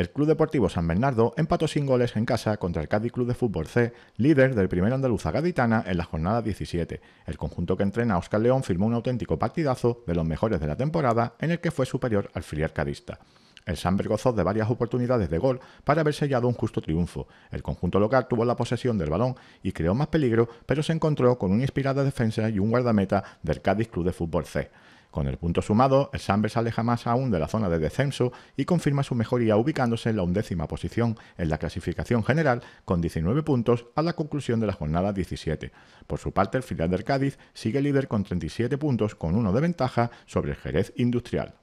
El Club Deportivo San Bernardo empató sin goles en casa contra el Cádiz Club de Fútbol C, líder del primer andaluza gaditana en la jornada 17. El conjunto que entrena a Oscar León firmó un auténtico partidazo de los mejores de la temporada en el que fue superior al filial cadista. El Samberg gozó de varias oportunidades de gol para haber sellado un justo triunfo. El conjunto local tuvo la posesión del balón y creó más peligro, pero se encontró con una inspirada defensa y un guardameta del Cádiz Club de Fútbol C. Con el punto sumado, el Samber se aleja más aún de la zona de descenso y confirma su mejoría ubicándose en la undécima posición en la clasificación general con 19 puntos a la conclusión de la jornada 17. Por su parte, el filial del Cádiz sigue líder con 37 puntos con uno de ventaja sobre el Jerez Industrial.